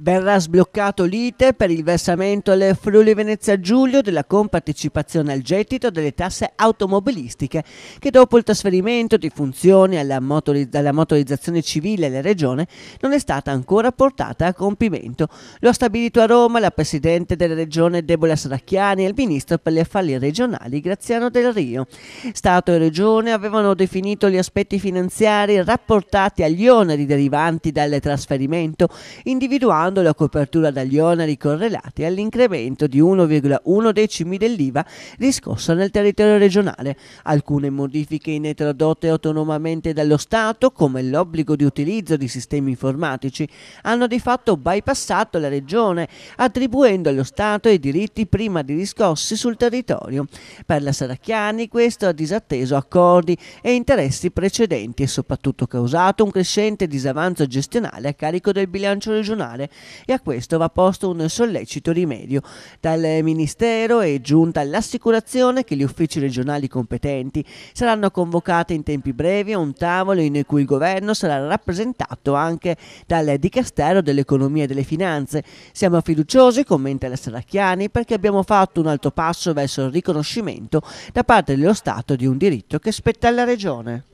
Verrà sbloccato l'ite per il versamento alle Friuli Venezia Giulio della compartecipazione al gettito delle tasse automobilistiche che dopo il trasferimento di funzioni alla, motoriz alla motorizzazione civile alla Regione non è stata ancora portata a compimento. Lo ha stabilito a Roma la Presidente della Regione Debola Saracchiani e il Ministro per gli Affari Regionali Graziano Del Rio. Stato e Regione avevano definito gli aspetti finanziari rapportati agli oneri derivanti dal trasferimento individuando adeguando la copertura dagli oneri correlati all'incremento di 1,1 decimi dell'IVA riscossa nel territorio regionale. Alcune modifiche introdotte autonomamente dallo Stato, come l'obbligo di utilizzo di sistemi informatici, hanno di fatto bypassato la regione, attribuendo allo Stato i diritti prima di riscossi sul territorio. Per la Saracchiani questo ha disatteso accordi e interessi precedenti e soprattutto causato un crescente disavanzo gestionale a carico del bilancio regionale, e a questo va posto un sollecito rimedio dal Ministero è giunta l'assicurazione che gli uffici regionali competenti saranno convocati in tempi brevi a un tavolo in cui il governo sarà rappresentato anche dal Dicastero dell'Economia e delle Finanze. Siamo fiduciosi, commenta la Serracchiani, perché abbiamo fatto un alto passo verso il riconoscimento da parte dello Stato di un diritto che spetta alla Regione.